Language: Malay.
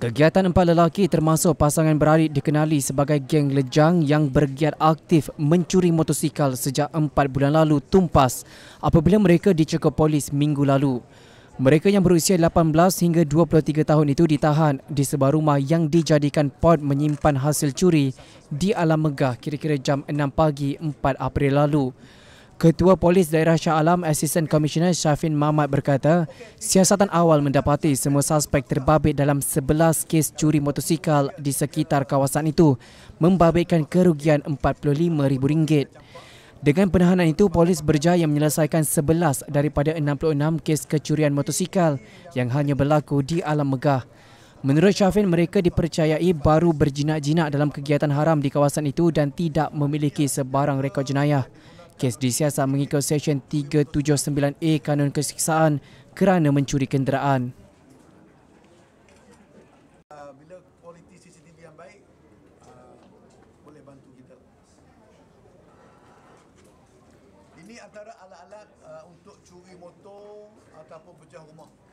Kegiatan empat lelaki termasuk pasangan beradik dikenali sebagai geng lejang yang bergiat aktif mencuri motosikal sejak empat bulan lalu tumpas apabila mereka dicekup polis minggu lalu. Mereka yang berusia 18 hingga 23 tahun itu ditahan di sebuah rumah yang dijadikan pod menyimpan hasil curi di Alam Megah kira-kira jam 6 pagi 4 April lalu. Ketua Polis Daerah Shah Alam Assistant Commissioner Syafin Mamat berkata, siasatan awal mendapati semua suspek terbabit dalam 11 kes curi motosikal di sekitar kawasan itu membabitkan kerugian RM45,000. Dengan penahanan itu, polis berjaya menyelesaikan 11 daripada 66 kes kecurian motosikal yang hanya berlaku di alam megah. Menurut Syafin, mereka dipercayai baru berjinak-jinak dalam kegiatan haram di kawasan itu dan tidak memiliki sebarang rekod jenayah. Kes disiasat mengikut Seksyen 379A Kanun Kesiksaan kerana mencuri kenderaan. Uh, bila kualiti CCTV yang uh, boleh bantu kita. Ini antara alat-alat uh, untuk curi motor ataupun pecah rumah.